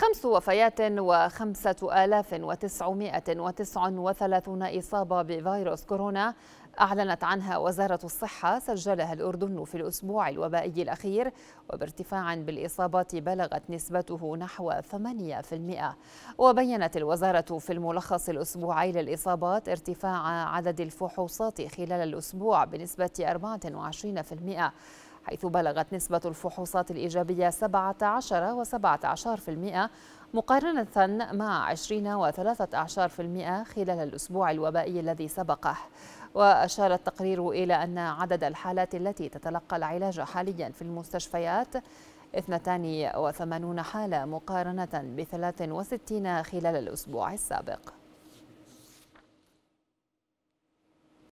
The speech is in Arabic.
خمس وفيات وخمسة آلاف وتسعمائة وتسع وثلاثون إصابة بفيروس كورونا أعلنت عنها وزارة الصحة سجلها الأردن في الأسبوع الوبائي الأخير وبارتفاع بالإصابات بلغت نسبته نحو 8% وبينت الوزارة في الملخص الأسبوعي للإصابات ارتفاع عدد الفحوصات خلال الأسبوع بنسبة 24% حيث بلغت نسبة الفحوصات الإيجابية 17 و17% مقارنة مع 20 و13% خلال الأسبوع الوبائي الذي سبقه وأشار التقرير إلى أن عدد الحالات التي تتلقى العلاج حاليا في المستشفيات 82 حالة مقارنة ب 63 خلال الأسبوع السابق